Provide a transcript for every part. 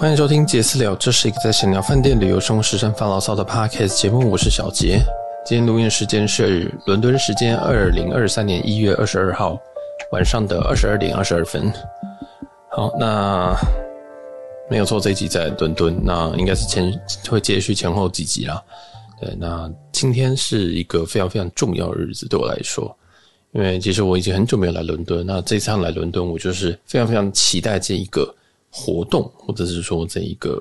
欢迎收听杰斯聊，这是一个在闲聊饭店旅游生活、时常发牢骚的 podcast 节目。我是小杰，今天录音时间是伦敦时间二零二三年一月二十二号晚上的二十二点二十二分。好，那没有错，这一集在伦敦，那应该是前会接续前后几集啦。对，那今天是一个非常非常重要的日子对我来说，因为其实我已经很久没有来伦敦，那这次来伦敦，我就是非常非常期待这一个。活动，或者是说这一个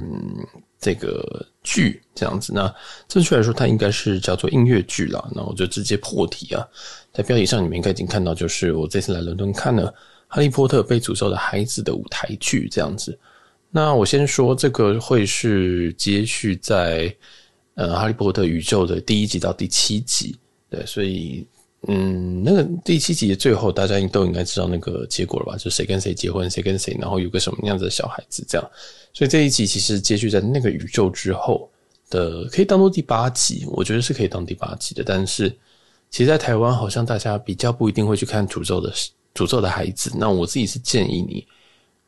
嗯，这个剧这样子。那正确来说，它应该是叫做音乐剧了。那我就直接破题啊，在标题上你们应该已经看到，就是我这次来伦敦看了《哈利波特：被诅咒的孩子》的舞台剧这样子。那我先说，这个会是接续在呃《哈利波特》宇宙的第一集到第七集，对，所以。嗯，那个第七集的最后，大家都应该知道那个结果了吧？就是谁跟谁结婚，谁跟谁，然后有个什么样子的小孩子这样。所以这一集其实接续在那个宇宙之后的，可以当做第八集，我觉得是可以当第八集的。但是，其实在台湾好像大家比较不一定会去看《诅咒的诅咒的孩子》。那我自己是建议你，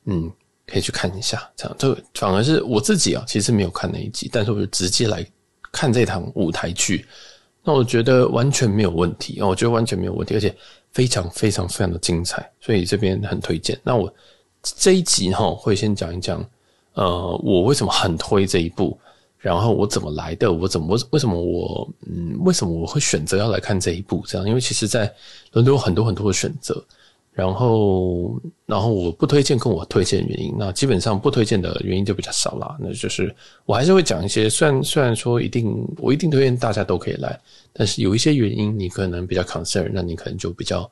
嗯，可以去看一下这样。这反而是我自己啊，其实没有看那一集，但是我就直接来看这堂舞台剧。那我觉得完全没有问题啊，我觉得完全没有问题，而且非常非常非常的精彩，所以这边很推荐。那我这一集哈会先讲一讲，呃，我为什么很推这一部，然后我怎么来的，我怎么为什么我嗯为什么我会选择要来看这一部这样，因为其实在伦敦有很多很多的选择。然后，然后我不推荐跟我推荐原因，那基本上不推荐的原因就比较少了。那就是我还是会讲一些，虽然虽然说一定我一定推荐大家都可以来，但是有一些原因你可能比较 concern，那你可能就比较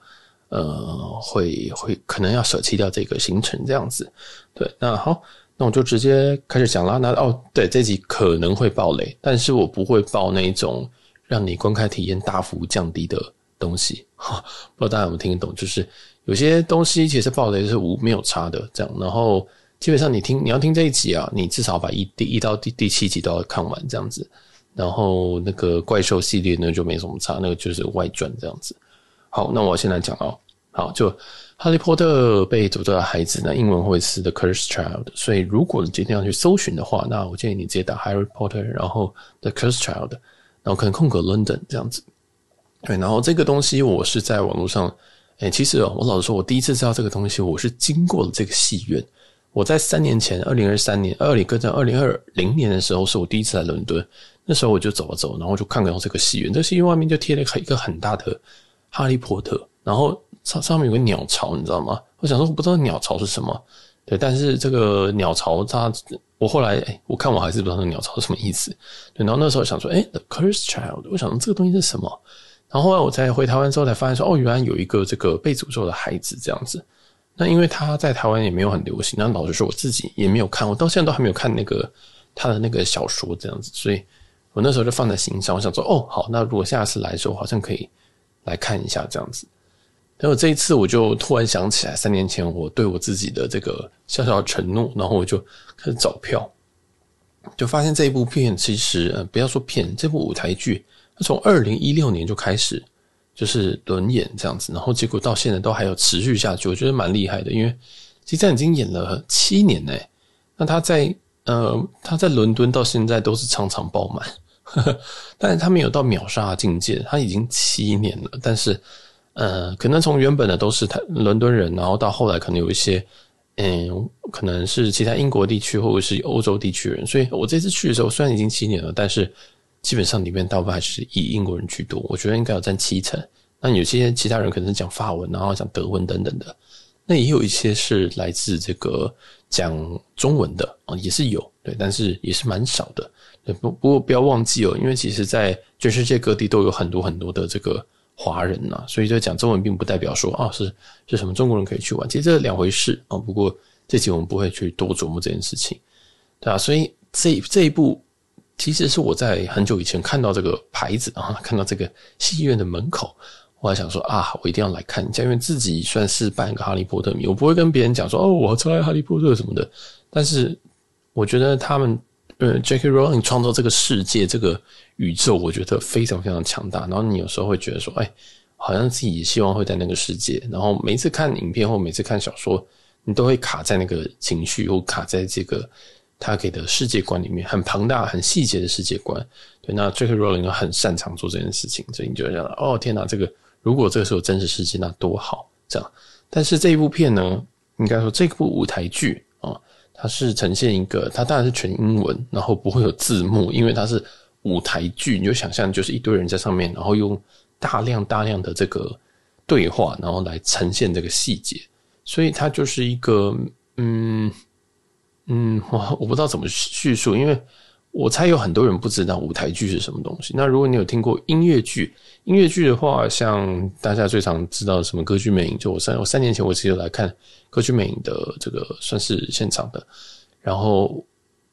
呃会会可能要舍弃掉这个行程这样子。对，那好，那我就直接开始讲了。那哦，对，这集可能会爆雷，但是我不会爆那种让你观看体验大幅降低的东西。哈，不知道大家有没有听得懂，就是。有些东西其实爆雷是无没有差的，这样。然后基本上你听你要听这一集啊，你至少把一第一到第第七集都要看完这样子。然后那个怪兽系列呢就没什么差，那个就是外传这样子。好，那我先来讲哦。好，就《哈利波特》被诅咒的孩子，那英文会是 The Curse Child。所以如果你今天要去搜寻的话，那我建议你直接打 Harry Potter，然后 The Curse Child，然后可能空格 London 这样子。对，然后这个东西我是在网络上。哎，其实我老实说，我第一次知道这个东西，我是经过了这个戏院。我在三年前，二零二三年，二零跟在二零二零年的时候，是我第一次来伦敦。那时候我就走了走，然后就看到这个戏院。这戏院外面就贴了一个很大的《哈利波特》，然后上上面有个鸟巢，你知道吗？我想说，我不知道鸟巢是什么。对，但是这个鸟巢，它我后来，我看我还是不知道鸟巢是什么意思。对，然后那时候想说，哎，《The Cursed Child》，我想这个东西是什么？然后后来我才回台湾之后才发现说哦，原来有一个这个被诅咒的孩子这样子。那因为他在台湾也没有很流行，那老实说我自己也没有看，我到现在都还没有看那个他的那个小说这样子。所以，我那时候就放在心上，我想说哦，好，那如果下次来的时候，好像可以来看一下这样子。然后这一次我就突然想起来，三年前我对我自己的这个小小的承诺，然后我就开始找票，就发现这一部片其实呃，不要说片，这部舞台剧。那从二零一六年就开始，就是轮演这样子，然后结果到现在都还有持续下去，我觉得蛮厉害的，因为其实已经演了七年呢。那他在呃他在伦敦到现在都是常常爆满，但是他没有到秒杀的境界，他已经七年了。但是呃，可能从原本的都是他伦敦人，然后到后来可能有一些嗯，可能是其他英国地区或者是欧洲地区人，所以我这次去的时候虽然已经七年了，但是。基本上里面大部分还是以英国人居多，我觉得应该有占七成。那有些其他人可能是讲法文，然后讲德文等等的。那也有一些是来自这个讲中文的啊，也是有对，但是也是蛮少的。不不过不要忘记哦，因为其实在全世界各地都有很多很多的这个华人呐，所以就讲中文并不代表说啊是是什么中国人可以去玩，其实这两回事啊。不过这集我们不会去多琢磨这件事情，对啊，所以这这一步。其实是我在很久以前看到这个牌子啊，看到这个戏院的门口，我还想说啊，我一定要来看，因为自己算是半个哈利波特迷，我不会跟别人讲说哦，我超爱哈利波特什么的。但是我觉得他们呃，J.K. Rowling 创造这个世界、这个宇宙，我觉得非常非常强大。然后你有时候会觉得说，哎，好像自己希望会在那个世界。然后每次看影片或每次看小说，你都会卡在那个情绪，或卡在这个。他给的世界观里面很庞大、很细节的世界观，对。那 t r i c k r o l i n g 很擅长做这件事情，所以你就觉得，哦，天哪，这个如果这是真实世界，那多好！这样。但是这一部片呢，应该说这部舞台剧啊，它是呈现一个，它当然是全英文，然后不会有字幕，因为它是舞台剧。你就想象，就是一堆人在上面，然后用大量大量的这个对话，然后来呈现这个细节。所以它就是一个，嗯。嗯，我我不知道怎么叙述，因为我猜有很多人不知道舞台剧是什么东西。那如果你有听过音乐剧，音乐剧的话，像大家最常知道什么歌剧魅影，就我三我三年前我其实来看歌剧魅影的这个算是现场的。然后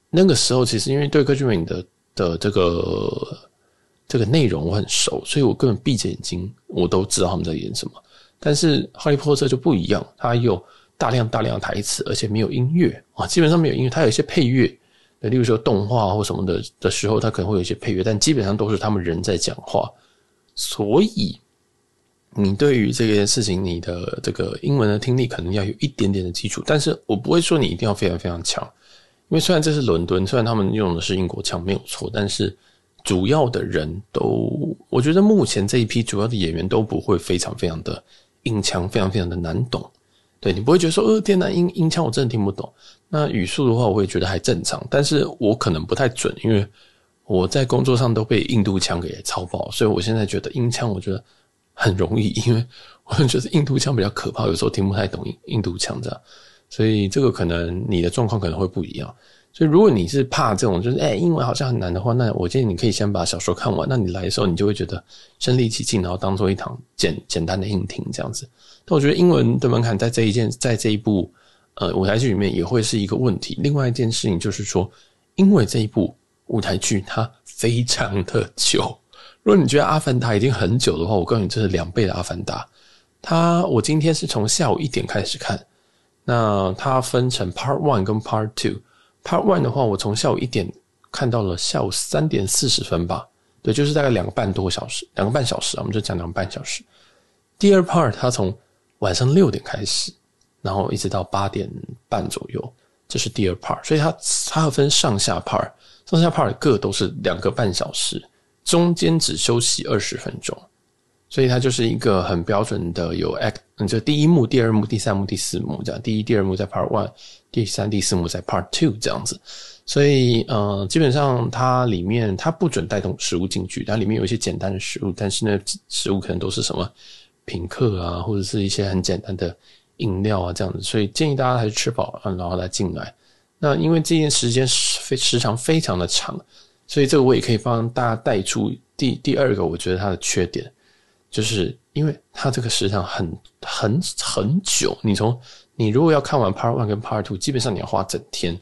那个时候其实因为对歌剧魅影的的这个这个内容我很熟，所以我根本闭着眼睛我都知道他们在演什么。但是哈利波特就不一样，它有。大量大量台词，而且没有音乐啊，基本上没有音乐。它有一些配乐，那例如说动画或什么的的时候，它可能会有一些配乐，但基本上都是他们人在讲话。所以，你对于这件事情，你的这个英文的听力可能要有一点点的基础。但是我不会说你一定要非常非常强，因为虽然这是伦敦，虽然他们用的是英国腔没有错，但是主要的人都，我觉得目前这一批主要的演员都不会非常非常的硬强，非常非常的难懂。对你不会觉得说，哦天呐，英英腔我真的听不懂。那语速的话，我会觉得还正常，但是我可能不太准，因为我在工作上都被印度腔给操爆，所以我现在觉得英腔我觉得很容易，因为 我觉得印度腔比较可怕，有时候听不太懂印印度腔样，所以这个可能你的状况可能会不一样。所以如果你是怕这种，就是哎，英文好像很难的话，那我建议你可以先把小说看完，那你来的时候你就会觉得身临其境，然后当做一堂简简单的硬听这样子。我觉得英文的门槛在这一件，在这一部呃舞台剧里面也会是一个问题。另外一件事情就是说，因为这一部舞台剧它非常的久。如果你觉得《阿凡达》已经很久的话，我告诉你这是两倍的《阿凡达》。它我今天是从下午一点开始看，那它分成 Part One 跟 Part Two。Part One 的话，我从下午一点看到了下午三点四十分吧，对，就是大概两个半多小时，两个半小时啊，我们就讲两个半小时。第二 Part 它从晚上六点开始，然后一直到八点半左右，这是第二 part。所以它它要分上下 part，上下 part 各都是两个半小时，中间只休息二十分钟。所以它就是一个很标准的有 act，就第一幕、第二幕、第三幕、第四幕这样。第一、第二幕在 part one，第三、第四幕在 part two 这样子。所以，呃，基本上它里面它不准带动食物进去，它里面有一些简单的食物，但是呢，食物可能都是什么？品客啊，或者是一些很简单的饮料啊，这样子，所以建议大家还是吃饱，然后再进来。那因为这件时间非时长非常的长，所以这个我也可以帮大家带出第第二个，我觉得它的缺点就是因为它这个时长很很很久。你从你如果要看完 Part One 跟 Part Two，基本上你要花整天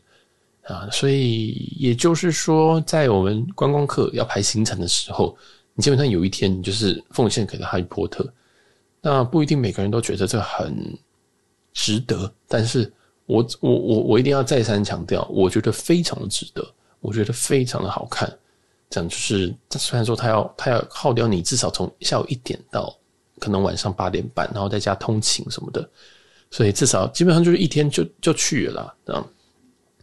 啊，所以也就是说，在我们观光客要排行程的时候，你基本上有一天你就是奉献给了哈利波特。那不一定每个人都觉得这很值得，但是我我我我一定要再三强调，我觉得非常值得，我觉得非常的好看。这样就是，虽然说他要他要耗掉你至少从下午一点到可能晚上八点半，然后再加通勤什么的，所以至少基本上就是一天就就去了啊。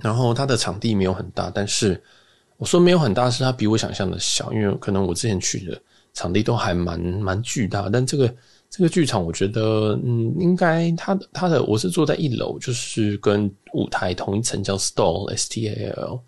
然后它的场地没有很大，但是我说没有很大是它比我想象的小，因为可能我之前去的场地都还蛮蛮巨大，但这个。这个剧场，我觉得，嗯，应该它它的我是坐在一楼，就是跟舞台同一层叫 stall，S T A L。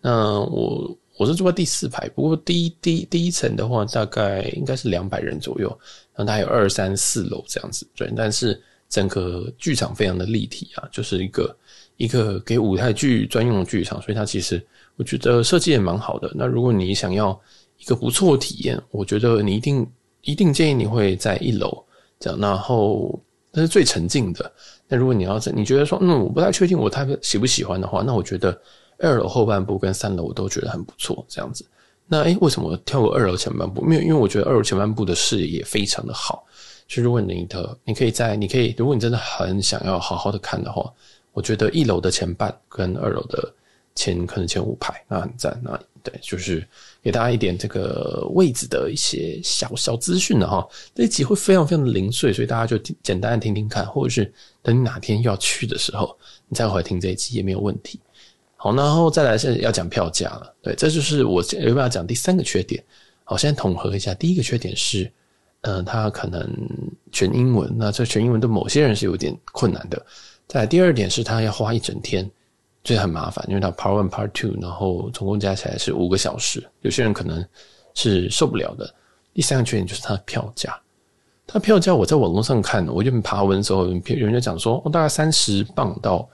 那我我是坐在第四排，不过第一第第一层的话，大概应该是两百人左右，然后它有二三四楼这样子。对，但是整个剧场非常的立体啊，就是一个一个给舞台剧专用的剧场，所以它其实我觉得设计也蛮好的。那如果你想要一个不错体验，我觉得你一定。一定建议你会在一楼这样，然后那是最沉静的。那如果你要是你觉得说，嗯，我不太确定我太喜不喜欢的话，那我觉得二楼后半部跟三楼我都觉得很不错，这样子。那诶，为什么跳过二楼前半部？没有，因为我觉得二楼前半部的视野非常的好。就是如果你的，你可以在，你可以，如果你真的很想要好好的看的话，我觉得一楼的前半跟二楼的前可能前五排，那很赞。那对，就是。给大家一点这个位置的一些小小资讯的哈，这一集会非常非常的零碎，所以大家就简单的听听看，或者是等你哪天要去的时候，你再回来听这一集也没有问题。好，然后再来是要讲票价了，对，这就是我没办要讲第三个缺点。好，现在统合一下，第一个缺点是，嗯，它可能全英文，那这全英文对某些人是有点困难的。再第二点是，它要花一整天。所以很麻烦，因为它 part one part two，然后总共加起来是五个小时。有些人可能是受不了的。第三个缺点就是它的票价，它票价我在网络上看，我就爬文的时候，人人家讲说，哦，大概三十磅到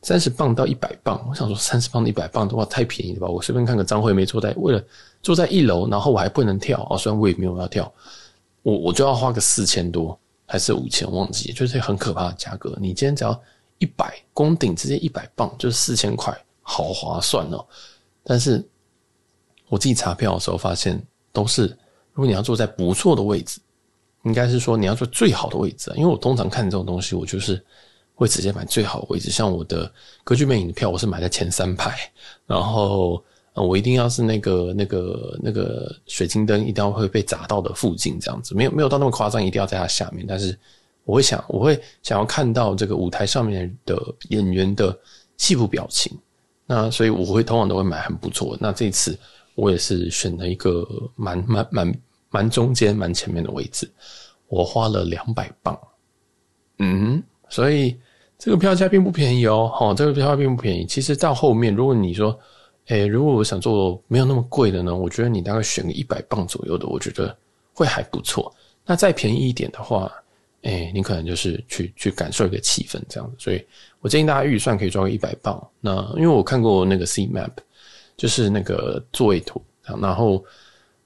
三十磅到一百磅。我想说三十磅到一百磅的话太便宜了吧？我随便看个张惠妹坐在为了坐在一楼，然后我还不能跳啊，虽然我也没有要跳，我我就要花个四千多还是五千，忘记，就是很可怕的价格。你今天只要。一百公顶直接一百磅，就是四千块，好划算哦！但是我自己查票的时候发现，都是如果你要坐在不错的位置，应该是说你要坐最好的位置。因为我通常看这种东西，我就是会直接买最好的位置。像我的歌剧魅影的票，我是买在前三排，然后我一定要是那个那个那个水晶灯一定要会被砸到的附近，这样子没有没有到那么夸张，一定要在它下面，但是。我会想，我会想要看到这个舞台上面的演员的面部表情。那所以我会通常都会买很不错。那这次我也是选了一个蛮蛮蛮蛮中间蛮前面的位置。我花了两百磅，嗯，所以这个票价并不便宜哦。好，这个票价并不便宜。其实到后面，如果你说，哎，如果我想做没有那么贵的呢，我觉得你大概选个一百磅左右的，我觉得会还不错。那再便宜一点的话。哎，你可能就是去去感受一个气氛这样子，所以我建议大家预算可以抓个一百磅。那因为我看过那个 C Map，就是那个座位图，然后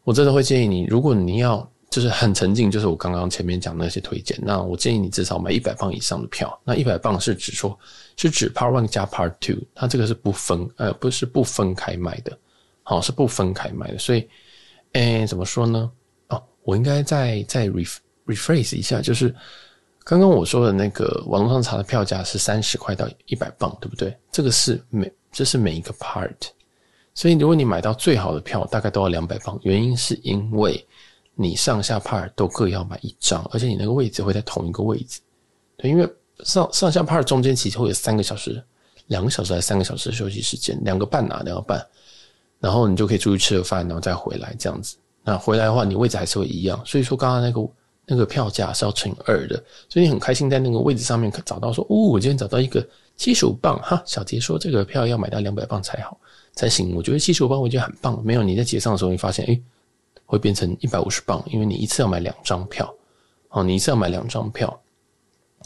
我真的会建议你，如果你要就是很沉浸，就是我刚刚前面讲那些推荐，那我建议你至少买一百磅以上的票。那一百磅是指说是指 Part One 加 Part Two，它这个是不分呃不是不分开卖的，好是不分开卖的。所以，哎，怎么说呢？哦，我应该在在 ref。rephrase 一下，就是刚刚我说的那个，网络上查的票价是三十块到一百磅，对不对？这个是每，这是每一个 part。所以如果你买到最好的票，大概都要两百磅，原因是因为你上下 part 都各要买一张，而且你那个位置会在同一个位置。对，因为上上下 part 中间其实会有三个小时、两个小时还是三个小时的休息时间，两个半啊，两个半。然后你就可以出去吃个饭，然后再回来这样子。那回来的话，你位置还是会一样。所以说，刚刚那个。那个票价是要乘二的，所以你很开心在那个位置上面找到说，哦，我今天找到一个七十五磅哈。小杰说这个票要买到两百磅才好才行，我觉得七十五磅我觉得很棒。没有你在结账的时候，你发现哎，会变成一百五十磅，因为你一次要买两张票，哦，你一次要买两张票，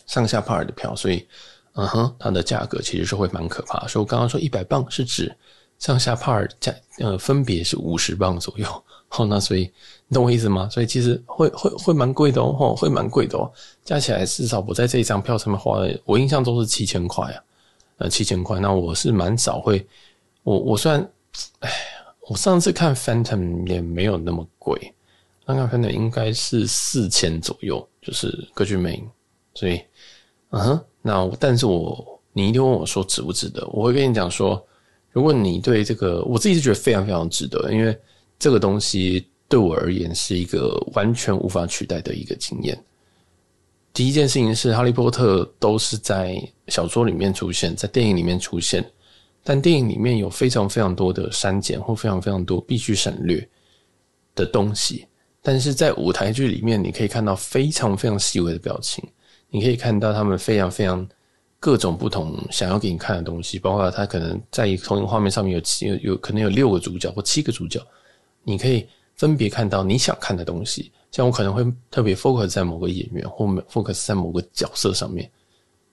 上下帕尔的票，所以，嗯哼，它的价格其实是会蛮可怕。所以我刚刚说一百磅是指。上下帕尔加呃分别是五十磅左右，哦，那所以你懂我意思吗？所以其实会会会蛮贵的哦，会蛮贵的哦，加起来至少我在这一张票上面花了，我印象中是七千块啊，呃七千块。那我是蛮少会，我我算，哎，我上次看 Phantom 也没有那么贵，刚刚 Phantom 应该是四千左右，就是歌剧魅影。所以，嗯，那但是我你一定问我说值不值得？我会跟你讲说。如果你对这个，我自己是觉得非常非常值得，因为这个东西对我而言是一个完全无法取代的一个经验。第一件事情是，哈利波特都是在小说里面出现，在电影里面出现，但电影里面有非常非常多的删减或非常非常多必须省略的东西。但是在舞台剧里面，你可以看到非常非常细微的表情，你可以看到他们非常非常。各种不同想要给你看的东西，包括他可能在同一个画面上面有七有有可能有六个主角或七个主角，你可以分别看到你想看的东西。像我可能会特别 focus 在某个演员或 focus 在某个角色上面，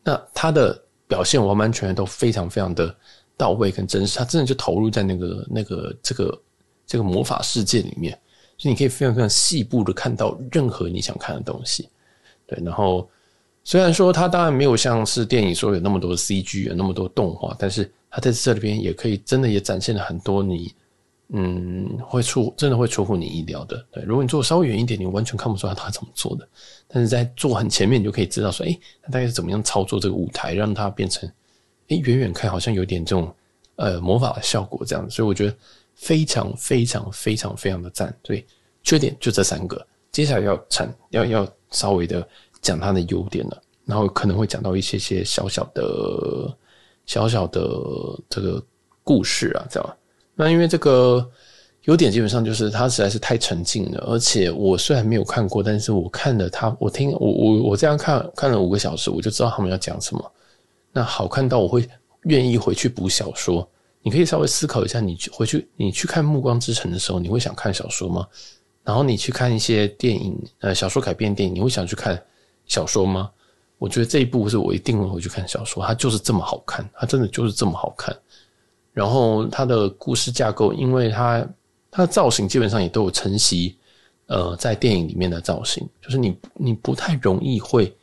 那他的表现完完全全都非常非常的到位跟真实，他真的就投入在那个那个这个这个魔法世界里面，所以你可以非常非常细部的看到任何你想看的东西。对，然后。虽然说它当然没有像是电影说有那么多 CG 有那么多动画，但是它在这里边也可以真的也展现了很多你嗯会出真的会出乎你意料的。对，如果你坐稍微远一点，你完全看不出来它怎么做的；但是在坐很前面，你就可以知道说，哎，它大概是怎么样操作这个舞台，让它变成哎远远看好像有点这种呃魔法的效果这样。所以我觉得非常非常非常非常的赞。对，缺点就这三个，接下来要产要要稍微的。讲它的优点了，然后可能会讲到一些些小小的、小小的这个故事啊，这样。那因为这个优点基本上就是它实在是太沉浸了，而且我虽然没有看过，但是我看了它，我听我我我这样看看了五个小时，我就知道他们要讲什么。那好看到我会愿意回去补小说。你可以稍微思考一下，你回去你去看《暮光之城》的时候，你会想看小说吗？然后你去看一些电影，呃，小说改编电影，你会想去看？小说吗？我觉得这一部是我一定会回去看小说，它就是这么好看，它真的就是这么好看。然后它的故事架构，因为它它的造型基本上也都有承袭，呃，在电影里面的造型，就是你你不太容易会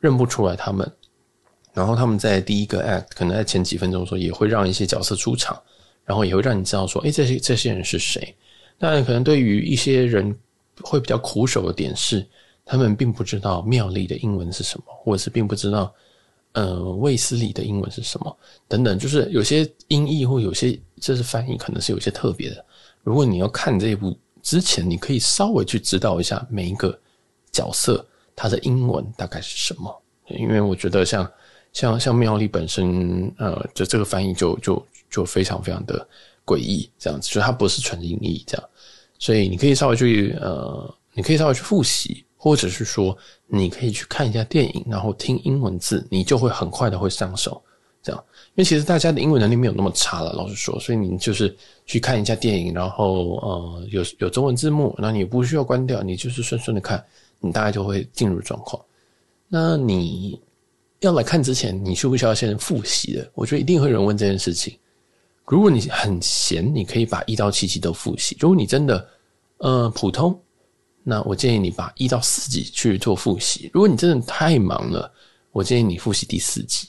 认不出来他们。然后他们在第一个 act，可能在前几分钟的时候也会让一些角色出场，然后也会让你知道说，哎，这些这些人是谁。那可能对于一些人会比较苦手的点是。他们并不知道妙丽的英文是什么，或者是并不知道，呃，卫斯理的英文是什么等等。就是有些音译或有些这是翻译，可能是有些特别的。如果你要看这部之前，你可以稍微去知道一下每一个角色他的英文大概是什么。因为我觉得像像像妙丽本身，呃，这这个翻译就就就非常非常的诡异，这样子就它不是纯音译这样。所以你可以稍微去呃，你可以稍微去复习。或者是说，你可以去看一下电影，然后听英文字，你就会很快的会上手。这样，因为其实大家的英文能力没有那么差了，老实说。所以你就是去看一下电影，然后呃，有有中文字幕，那你不需要关掉，你就是顺顺的看，你大概就会进入状况。那你要来看之前，你需不需要先复习的？我觉得一定会有人问这件事情。如果你很闲，你可以把一到七集都复习。如果你真的呃普通。那我建议你把一到四集去做复习。如果你真的太忙了，我建议你复习第四集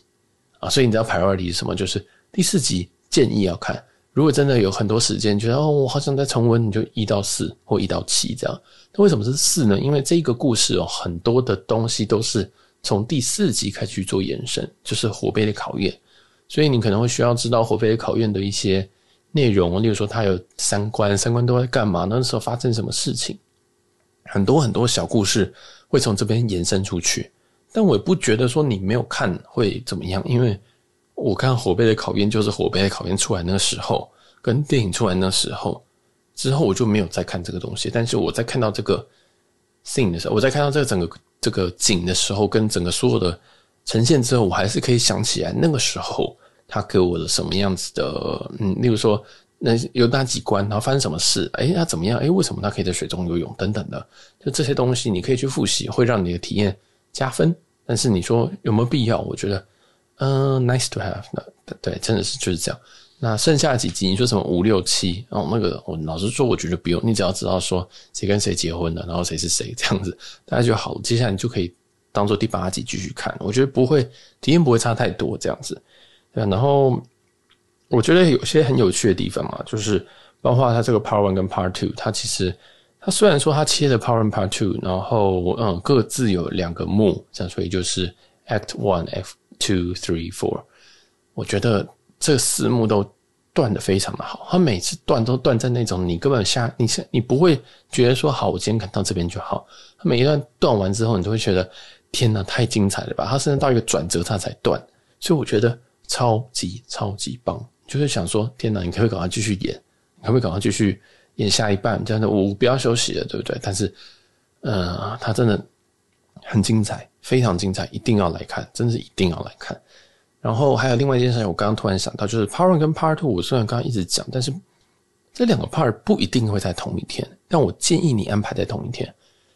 啊。所以你知道排外 y 是什么？就是第四集建议要看。如果真的有很多时间，觉得哦，我好想再重温，你就一到四或一到七这样。那为什么是四呢？因为这个故事哦，很多的东西都是从第四集开始做延伸，就是火杯的考验。所以你可能会需要知道火杯的考验的一些内容，例如说他有三关，三关都在干嘛？那时候发生什么事情？很多很多小故事会从这边延伸出去，但我也不觉得说你没有看会怎么样，因为我看《火杯的考验就是《火杯的考验出来那个时候，跟电影出来那时候之后，我就没有再看这个东西。但是我在看到这个 scene 的时候，我在看到这个整个这个景的时候，跟整个所有的呈现之后，我还是可以想起来那个时候他给我的什么样子的，嗯，例如说。那有哪几关？然后发生什么事？哎，他怎么样？哎，为什么他可以在水中游泳？等等的，就这些东西你可以去复习，会让你的体验加分。但是你说有没有必要？我觉得，嗯，nice to have。那对，真的是就是这样。那剩下几集你说什么五六七哦，那个我老实说，我觉得不用。你只要知道说谁跟谁结婚了，然后谁是谁这样子，大家就好。接下来你就可以当做第八集继续看。我觉得不会体验不会差太多这样子，对吧？然后。我觉得有些很有趣的地方嘛，就是包括它这个 part one 跟 part two，它其实它虽然说它切的 part one part two，然后嗯各自有两个幕，这样所以就是 act one, F t w o three, four。我觉得这四幕都断的非常的好，他每次断都断在那种你根本下你你不会觉得说好，我今天看到这边就好。每一段断完之后，你都会觉得天哪，太精彩了吧！他甚至到一个转折他才断，所以我觉得超级超级棒。就是想说，天哪！你可不可以赶快继续演？你可不可以赶快继续演下一半？这样的我不要休息了，对不对？但是，呃，他真的很精彩，非常精彩，一定要来看，真的一定要来看。然后还有另外一件事情，我刚刚突然想到，就是 Part One 跟 Part Two，我虽然刚刚一直讲，但是这两个 Part 不一定会在同一天，但我建议你安排在同一天。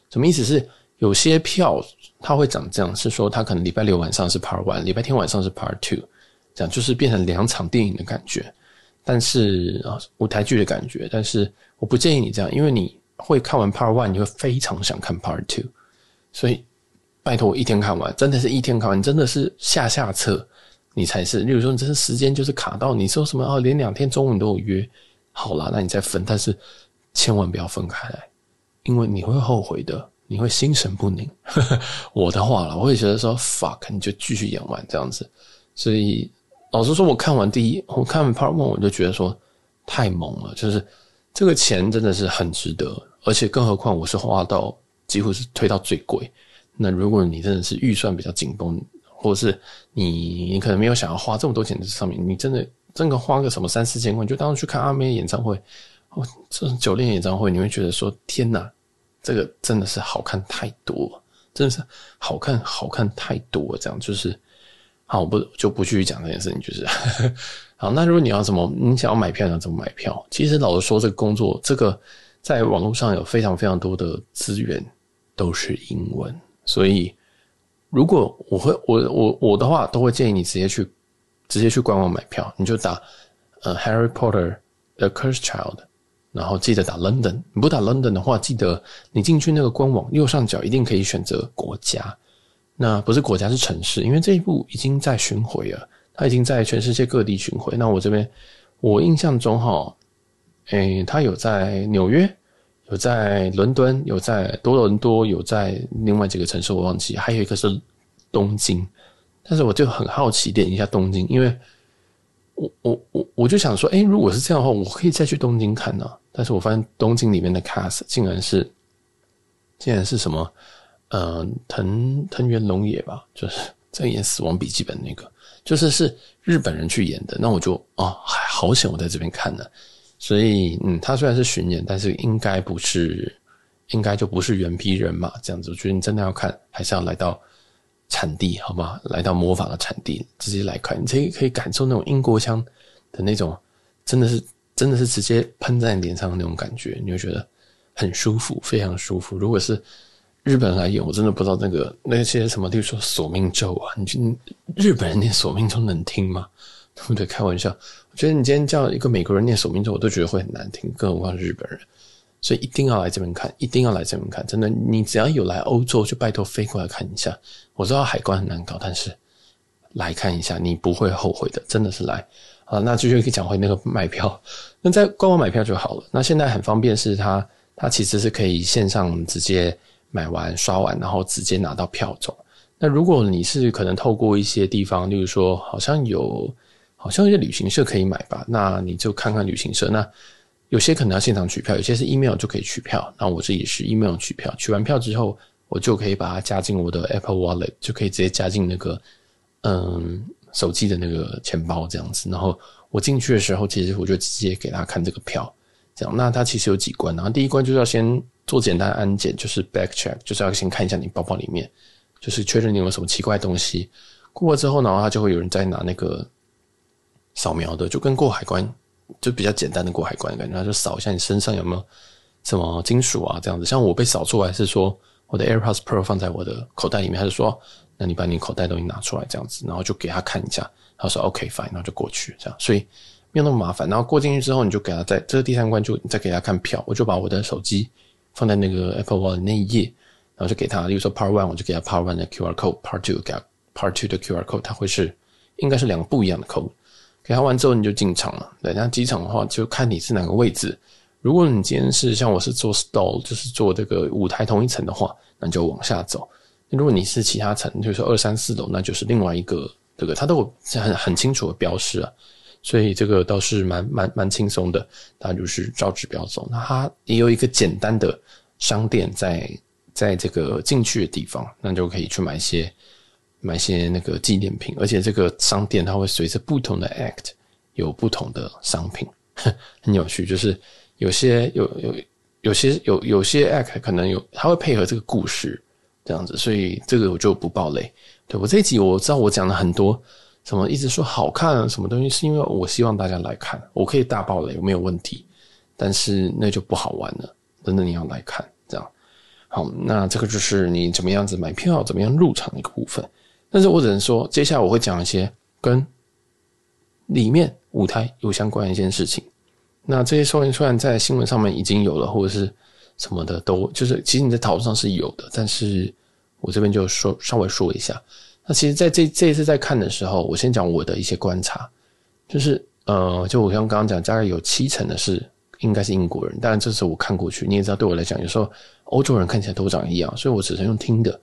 什么意思是？有些票它会涨，这样，是说它可能礼拜六晚上是 Part One，礼拜天晚上是 Part Two。讲就是变成两场电影的感觉，但是啊，舞台剧的感觉。但是我不建议你这样，因为你会看完 Part One，你会非常想看 Part Two。所以，拜托，一天看完，真的是一天看完，真的是下下策。你才是，例如说，你真的时间就是卡到你说什么哦，连两天中午你都有约。好了，那你再分，但是千万不要分开来，因为你会后悔的，你会心神不宁。我的话了，我会觉得说 fuck，你就继续演完这样子。所以。老实说，我看完第一，我看 p a r m o n 我就觉得说太猛了，就是这个钱真的是很值得，而且更何况我是花到几乎是推到最贵。那如果你真的是预算比较紧绷，或者是你你可能没有想要花这么多钱在上面，你真的真的花个什么三四千块，就当去看阿妹演唱会哦，这种酒店演唱会，你会觉得说天哪，这个真的是好看太多，真的是好看好看太多，这样就是。好，我不就不继续讲这件事情，就是好。那如果你要怎么，你想要买票想怎么买票？其实老实说这个工作，这个在网络上有非常非常多的资源都是英文，所以如果我会我我我的话，都会建议你直接去直接去官网买票，你就打呃 Harry Potter The Curse Child，然后记得打 London。你不打 London 的话，记得你进去那个官网右上角一定可以选择国家。那不是国家，是城市，因为这一部已经在巡回了，它已经在全世界各地巡回。那我这边，我印象中哈，哎，它有在纽约，有在伦敦，有在多伦多，有在另外几个城市，我忘记，还有一个是东京。但是我就很好奇点一下东京，因为我我我我就想说，哎，如果是这样的话，我可以再去东京看呢。但是我发现东京里面的 cast 竟然是，竟然是什么？嗯，藤藤原龙也吧，就是在演《死亡笔记》本》那个，就是是日本人去演的。那我就啊，还好险我在这边看了。所以嗯，他虽然是巡演，但是应该不是，应该就不是原批人嘛。这样子，我觉得你真的要看，还是要来到产地，好吗？来到魔法的产地，直接来看，你可以可以感受那种英国腔的那种，真的是真的是直接喷在脸上的那种感觉，你会觉得很舒服，非常舒服。如果是。日本来演，我真的不知道那个那些什么，例如说索命咒啊，你日本人念索命咒能听吗？对 不对？开玩笑。我觉得你今天叫一个美国人念索命咒，我都觉得会很难听，更何况日本人。所以一定要来这边看，一定要来这边看，真的，你只要有来欧洲，就拜托飞过来看一下。我知道海关很难搞，但是来看一下，你不会后悔的，真的是来啊。那就又可以讲回那个买票，那在官网买票就好了。那现在很方便，是它它其实是可以线上直接。买完刷完，然后直接拿到票走。那如果你是可能透过一些地方，例如说好像有，好像一些旅行社可以买吧。那你就看看旅行社。那有些可能要现场取票，有些是 email 就可以取票。那我自己是 email 取票，取完票之后，我就可以把它加进我的 Apple Wallet，就可以直接加进那个嗯手机的那个钱包这样子。然后我进去的时候，其实我就直接给他看这个票。那它其实有几关，然后第一关就是要先做简单安检，就是 b a c k check，就是要先看一下你包包里面，就是确认你有什么奇怪东西。过了之后，然后他就会有人再拿那个扫描的，就跟过海关就比较简单的过海关感觉，就扫一下你身上有没有什么金属啊这样子。像我被扫出来是说我的 AirPods Pro 放在我的口袋里面，还是说那你把你口袋东西拿出来这样子，然后就给他看一下，他说 OK fine，然后就过去这样，所以。没有那么麻烦，然后过进去之后，你就给他在这个第三关就再给他看票，我就把我的手机放在那个 Apple Wallet 那一页，然后就给他，例如说 Part One，我就给他 Part One 的 QR Code，Part Two 给他 Part Two 的 QR Code，他会是应该是两个不一样的 Code，给他完之后你就进场了。对，然后机场的话就看你是哪个位置，如果你今天是像我是做 stall，就是做这个舞台同一层的话，那你就往下走；如果你是其他层，就是二三四楼，那就是另外一个这个，它都有很很清楚的标识啊。所以这个倒是蛮蛮蛮轻松的，那就是照指标走。那它也有一个简单的商店在在这个进去的地方，那就可以去买一些买一些那个纪念品。而且这个商店它会随着不同的 act 有不同的商品，很有趣。就是有些有有有些有有些 act 可能有，它会配合这个故事这样子。所以这个我就不爆雷。对我这一集我知道我讲了很多。怎么一直说好看？什么东西？是因为我希望大家来看，我可以大爆雷没有问题，但是那就不好玩了。真的你要来看这样，好，那这个就是你怎么样子买票，怎么样入场的一个部分。但是我只能说，接下来我会讲一些跟里面舞台有相关的一件事情。那这些说明虽然在新闻上面已经有了，或者是什么的，都就是其实你在讨论上是有的，但是我这边就说稍微说一下。那其实，在这这一次在看的时候，我先讲我的一些观察，就是呃，就我像刚刚讲，大概有七成的是应该是英国人。但这次我看过去，你也知道，对我来讲，有时候欧洲人看起来都长一样，所以我只能用听的，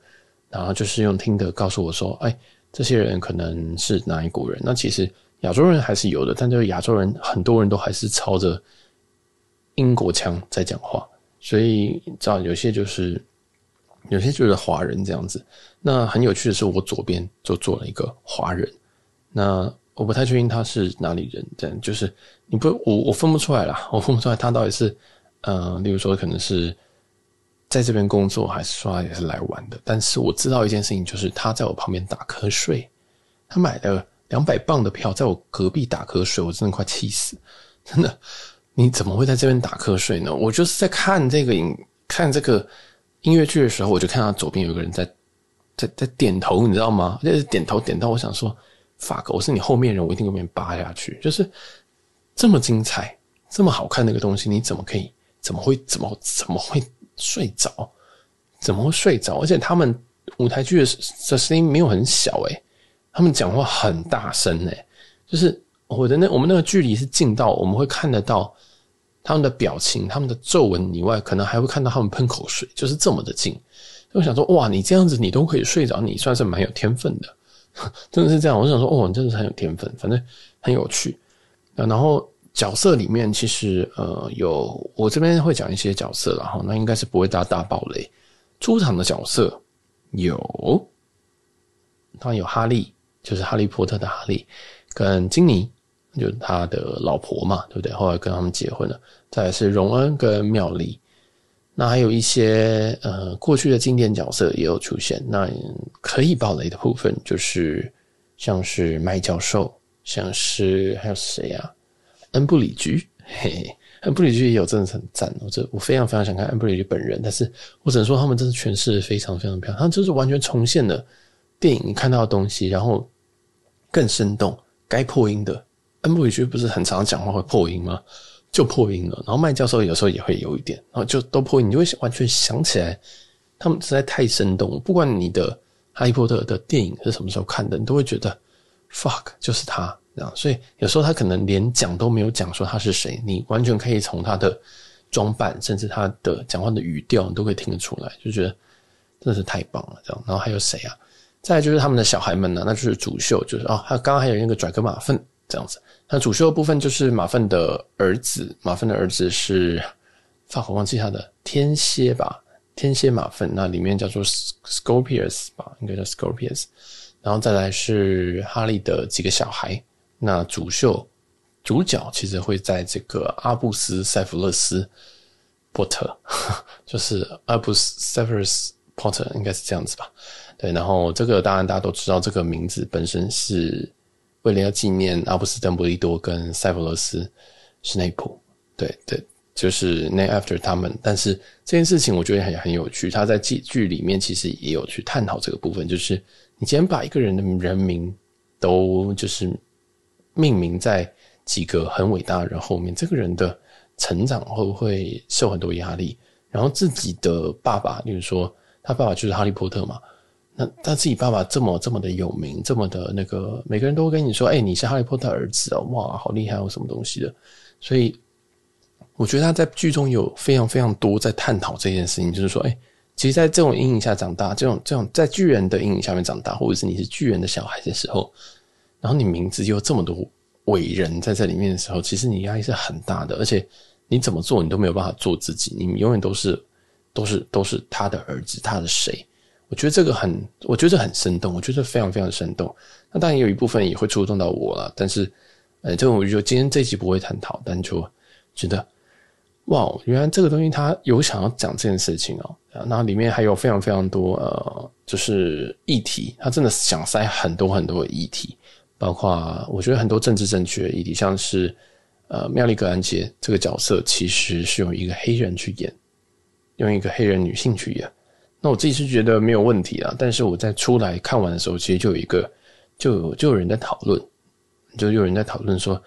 然后就是用听的告诉我说，哎，这些人可能是哪一国人？那其实亚洲人还是有的，但就是亚洲人，很多人都还是朝着英国腔在讲话，所以这样有些就是。有些就是华人这样子，那很有趣的是，我左边就坐了一个华人，那我不太确定他是哪里人，这样就是你不我我分不出来了，我分不出来他到底是嗯，例如说可能是在这边工作，还是说也是来玩的。但是我知道一件事情，就是他在我旁边打瞌睡，他买了两百磅的票，在我隔壁打瞌睡，我真的快气死，真的，你怎么会在这边打瞌睡呢？我就是在看这个影，看这个。音乐剧的时候，我就看到左边有个人在，在在点头，你知道吗？就是点头点到，我想说 fuck，我是你后面人，我一定被你扒下去。就是这么精彩、这么好看的一个东西，你怎么可以、怎么会、怎么怎么会睡着？怎么会睡着？而且他们舞台剧的的声音没有很小，哎，他们讲话很大声，哎，就是我的那我们那个距离是近到我们会看得到。他们的表情、他们的皱纹以外，可能还会看到他们喷口水，就是这么的近。我想说，哇，你这样子你都可以睡着，你算是蛮有天分的，真的是这样。我想说，哦，你真的是很有天分，反正很有趣。然后角色里面其实，呃，有我这边会讲一些角色，然后那应该是不会大大爆雷。出场的角色有，当然有哈利，就是哈利波特的哈利跟金妮。就是他的老婆嘛，对不对？后来跟他们结婚了。再来是荣恩跟妙丽，那还有一些呃过去的经典角色也有出现。那可以暴雷的部分就是像是麦教授，像是还有谁啊？恩布里居，嘿，恩布里居也有，真的很赞。我这我非常非常想看恩布里居本人，但是我只能说他们真的诠释非常非常漂亮，他们就是完全重现了电影看到的东西，然后更生动，该破音的。恩布里区不是很常讲话会破音吗？就破音了。然后麦教授有时候也会有一点，然后就都破音。你就会完全想起来，他们实在太生动。不管你的哈利波特的电影是什么时候看的，你都会觉得 fuck 就是他这样。所以有时候他可能连讲都没有讲，说他是谁，你完全可以从他的装扮，甚至他的讲话的语调，你都可以听得出来，就觉得真的是太棒了这样。然后还有谁啊？再就是他们的小孩们呢？那就是主秀，就是哦，他刚刚还有那个拽个马粪。这样子，那主秀的部分就是马粪的儿子，马粪的儿子是，法火忘记他的天蝎吧，天蝎马粪，那里面叫做 Scorpius 吧，应该叫 Scorpius，然后再来是哈利的几个小孩，那主秀主角其实会在这个阿布斯塞弗勒斯波特，就是阿布斯塞弗勒斯波特，应该是这样子吧，对，然后这个当然大家都知道，这个名字本身是。为了要纪念阿布斯·邓布利多跟塞弗罗斯·斯内普，对对，就是那 after 他们。但是这件事情我觉得很很有趣，他在剧剧里面其实也有去探讨这个部分，就是你既然把一个人的人名都就是命名在几个很伟大的人后面，这个人的成长会不会受很多压力？然后自己的爸爸，例如说他爸爸就是哈利波特嘛。他他自己爸爸这么这么的有名，这么的那个，每个人都会跟你说：“哎，你是哈利波特儿子哦，哇，好厉害，哦，什么东西的。”所以我觉得他在剧中有非常非常多在探讨这件事情，就是说，哎，其实在这种阴影下长大，这种这种在巨人的阴影下面长大，或者是你是巨人的小孩的时候，然后你名字又这么多伟人在这里面的时候，其实你压力是很大的，而且你怎么做，你都没有办法做自己，你永远都是都是都是他的儿子，他的谁。我觉得这个很，我觉得很生动，我觉得非常非常生动。那当然有一部分也会触动到我了，但是，呃，这种我觉得今天这集不会探讨，但就觉得，哇，原来这个东西他有想要讲这件事情哦，那里面还有非常非常多呃，就是议题，他真的想塞很多很多议题，包括我觉得很多政治正确的议题，像是呃，妙丽格兰杰这个角色其实是用一个黑人去演，用一个黑人女性去演。那我自己是觉得没有问题啊，但是我在出来看完的时候，其实就有一个，就就有人在讨论，就有人在讨论说，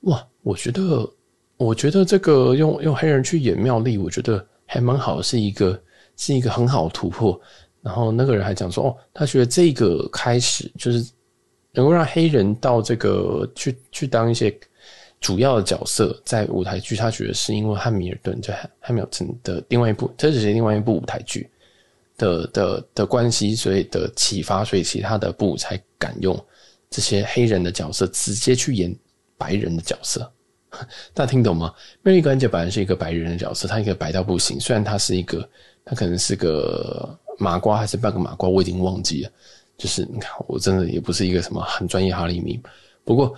哇，我觉得，我觉得这个用用黑人去演妙丽，我觉得还蛮好的，是一个是一个很好的突破。然后那个人还讲说，哦，他觉得这个开始就是能够让黑人到这个去去当一些主要的角色，在舞台剧，他觉得是因为汉密尔顿，在汉密尔顿的另外一部，这只是另外一部舞台剧。的的的关系，所以的启发，所以其他的部才敢用这些黑人的角色直接去演白人的角色。大家听懂吗？美丽关兰本来是一个白人的角色，她一个白到不行。虽然她是一个，她可能是个麻瓜还是半个麻瓜，我已经忘记了。就是你看，我真的也不是一个什么很专业哈利米，不过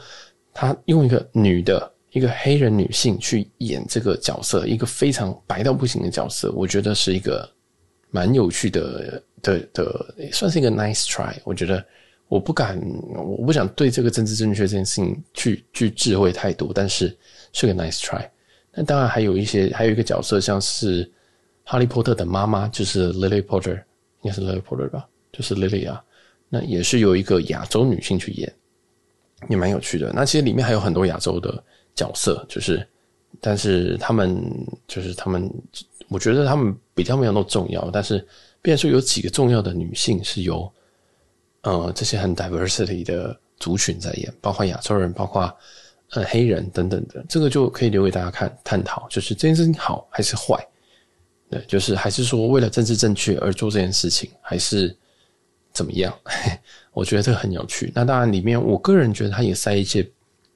他用一个女的，一个黑人女性去演这个角色，一个非常白到不行的角色，我觉得是一个。蛮有趣的，的的算是一个 nice try。我觉得我不敢，我不想对这个政治正确这件事情去去智慧太多，但是是个 nice try。那当然还有一些，还有一个角色像是哈利波特的妈妈就是 Lily Potter，应该是 Lily Potter 吧，就是 Lily 啊。那也是由一个亚洲女性去演，也蛮有趣的。那其实里面还有很多亚洲的角色，就是但是他们就是他们。我觉得他们比较没有那么重要，但是，变数有几个重要的女性是由，呃，这些很 diversity 的族群在演，包括亚洲人，包括呃黑人等等的，这个就可以留给大家看探讨，就是这件事情好还是坏？对，就是还是说为了政治正确而做这件事情，还是怎么样？我觉得这个很有趣。那当然，里面我个人觉得它也塞一些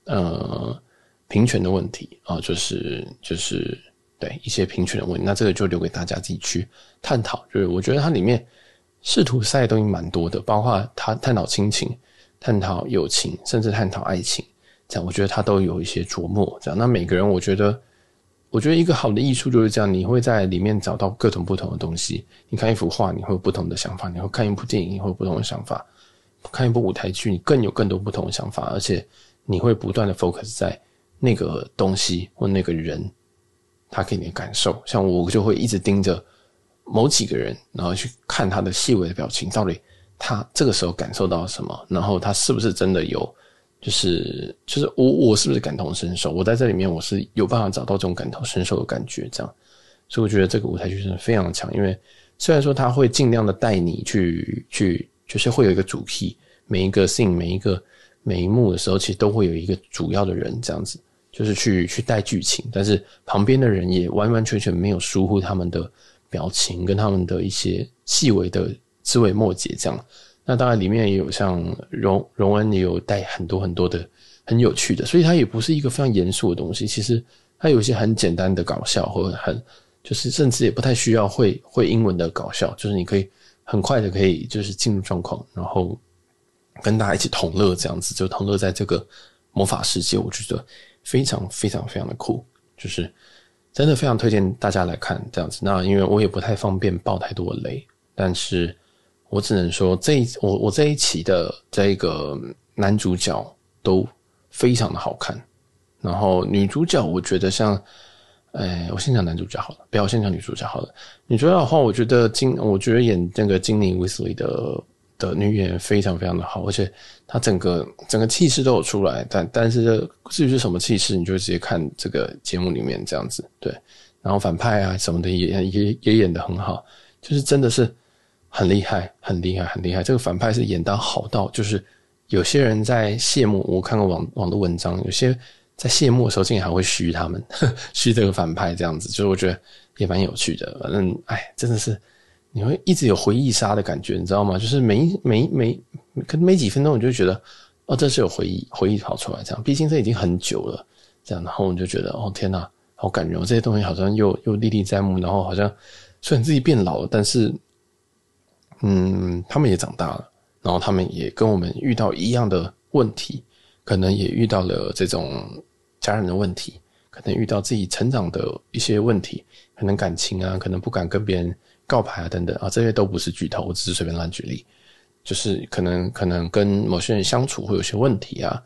呃平权的问题啊，就是就是。对一些贫穷的问题，那这个就留给大家自己去探讨。就是我觉得它里面图塞赛东西蛮多的，包括他探讨亲情、探讨友情，甚至探讨爱情。这样，我觉得他都有一些琢磨。这样，那每个人，我觉得，我觉得一个好的艺术就是这样，你会在里面找到各种不同的东西。你看一幅画，你会有不同的想法；你会看一部电影，你会有不同的想法；看一部舞台剧，你更有更多不同的想法。而且你会不断的 focus 在那个东西或那个人。他给你的感受，像我就会一直盯着某几个人，然后去看他的细微的表情，到底他这个时候感受到什么，然后他是不是真的有，就是就是我我是不是感同身受？我在这里面我是有办法找到这种感同身受的感觉，这样。所以我觉得这个舞台剧真的非常强，因为虽然说他会尽量的带你去去，就是会有一个主题，每一个 scene 每一个每一幕的时候，其实都会有一个主要的人这样子。就是去去带剧情，但是旁边的人也完完全全没有疏忽他们的表情跟他们的一些细微的枝微末节这样。那当然里面也有像荣荣恩也有带很多很多的很有趣的，所以它也不是一个非常严肃的东西。其实它有一些很简单的搞笑，或者很就是甚至也不太需要会会英文的搞笑，就是你可以很快的可以就是进入状况，然后跟大家一起同乐这样子，就同乐在这个魔法世界，我觉得。非常非常非常的酷，就是真的非常推荐大家来看这样子。那因为我也不太方便爆太多的雷，但是我只能说这我我这一期的这一个男主角都非常的好看，然后女主角我觉得像，哎，我先讲男主角好了，不要先讲女主角好了。女主角的话，我觉得金，我觉得演那个金妮·威斯利的。的女演员非常非常的好，而且她整个整个气势都有出来，但但是至于是什么气势，你就直接看这个节目里面这样子。对，然后反派啊什么的也也也演的很好，就是真的是很厉害，很厉害，很厉害。这个反派是演到好到，就是有些人在谢幕，我看过网网的文章，有些在谢幕的时候竟然还会嘘他们，嘘这个反派这样子，就是我觉得也蛮有趣的。反正哎，真的是。你会一直有回忆杀的感觉，你知道吗？就是没没没，可能没几分钟，我就觉得，哦，这是有回忆，回忆跑出来这样。毕竟这已经很久了，这样。然后你就觉得，哦，天哪，好感人！哦，这些东西好像又又历历在目。然后好像虽然自己变老了，但是，嗯，他们也长大了。然后他们也跟我们遇到一样的问题，可能也遇到了这种家人的问题，可能遇到自己成长的一些问题，可能感情啊，可能不敢跟别人。告牌啊，等等啊，这些都不是巨头，我只是随便乱举例，就是可能可能跟某些人相处会有些问题啊，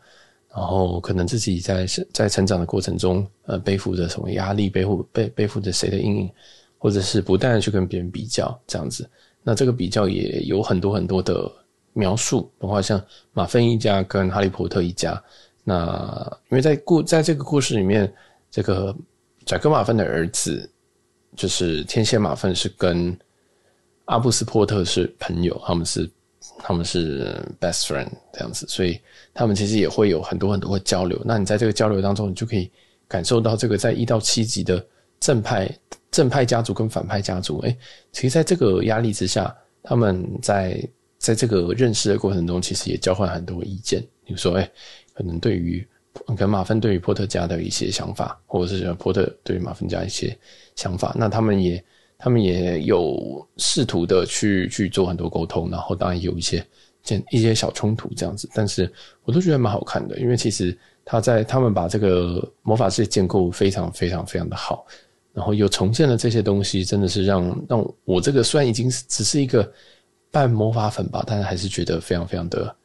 然后可能自己在在成长的过程中，呃，背负着什么压力，背负背背负着谁的阴影，或者是不断去跟别人比较这样子。那这个比较也有很多很多的描述，包括像马芬一家跟哈利波特一家。那因为在故在这个故事里面，这个贾克马芬的儿子。就是天蝎马粪是跟阿布斯珀特是朋友，他们是他们是 best friend 这样子，所以他们其实也会有很多很多的交流。那你在这个交流当中，你就可以感受到这个在一到七级的正派正派家族跟反派家族，哎，其实在这个压力之下，他们在在这个认识的过程中，其实也交换很多意见。你说，哎，可能对于。跟马芬对于波特家的一些想法，或者是波特对于马芬家一些想法，那他们也他们也有试图的去去做很多沟通，然后当然有一些见一些小冲突这样子，但是我都觉得蛮好看的，因为其实他在他们把这个魔法世界建构非常非常非常的好，然后又重建了这些东西，真的是让让我这个虽然已经只是一个半魔法粉吧，但是还是觉得非常非常的。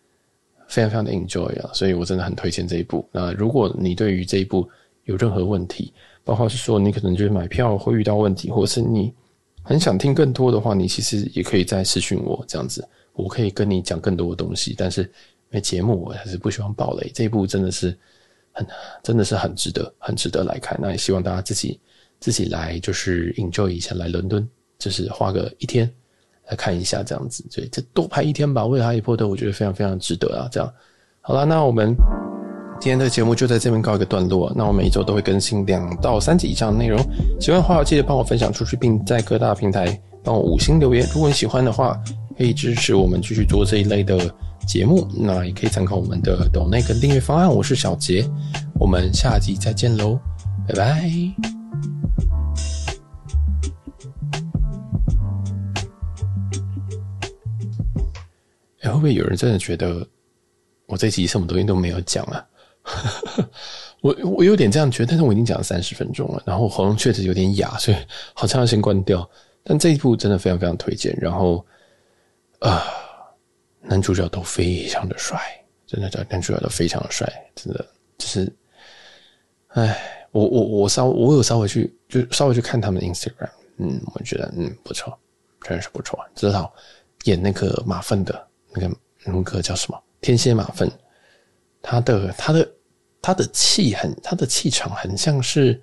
非常非常的 enjoy 啊，所以我真的很推荐这一部。那如果你对于这一部有任何问题，包括是说你可能就是买票会遇到问题，或者是你很想听更多的话，你其实也可以再私讯我这样子，我可以跟你讲更多的东西。但是节目我还是不喜欢爆雷，这一部真的是很真的是很值得很值得来看。那也希望大家自己自己来就是 enjoy 一下，来伦敦就是花个一天。看一下这样子，所以这多拍一天吧，为了《哈利波特》，我觉得非常非常值得啊！这样，好了，那我们今天的节目就在这边告一个段落。那我每周都会更新两到三集以上内容，喜欢的话记得帮我分享出去，并在各大平台帮我五星留言。如果你喜欢的话，可以支持我们继续做这一类的节目，那也可以参考我们的抖内跟订阅方案。我是小杰，我们下集再见喽，拜拜。哎，会不会有人真的觉得我这集什么东西都没有讲啊？我我有点这样觉得，但是我已经讲了三十分钟了，然后喉咙确实有点哑，所以好，像要先关掉。但这一部真的非常非常推荐。然后啊，男主角都非常的帅，真的，男主角都非常的帅，真的就是，哎，我我我稍我有稍微去就稍微去看他们的 Instagram，嗯，我觉得嗯不错，真的是不错，至少演那个马粪的。那个人物格叫什么？天蝎马粪，他的他的他的气很，他的气场很像是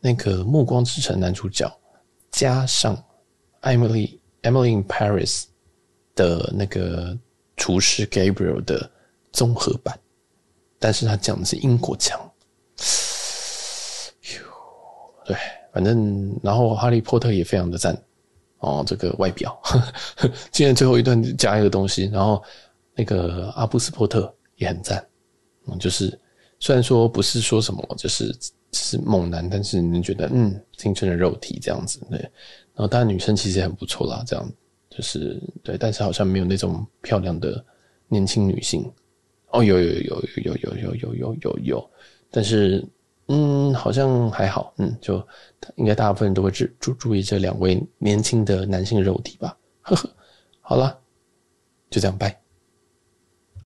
那个《暮光之城》男主角，加上 Emily Emily in Paris 的那个厨师 Gabriel 的综合版，但是他讲的是英国腔。哟，对，反正然后《哈利波特》也非常的赞。哦，这个外表，今天最后一段加一个东西，然后那个阿布斯波特也很赞，嗯，就是虽然说不是说什么，就是是猛男，但是你觉得嗯，青春的肉体这样子，对，然后当然女生其实也很不错啦，这样就是对，但是好像没有那种漂亮的年轻女性，哦，有有有有有有有有有有，但是。嗯，好像还好。嗯，就应该大部分人都会注注注意这两位年轻的男性肉体吧。呵呵，好了，就这样，拜。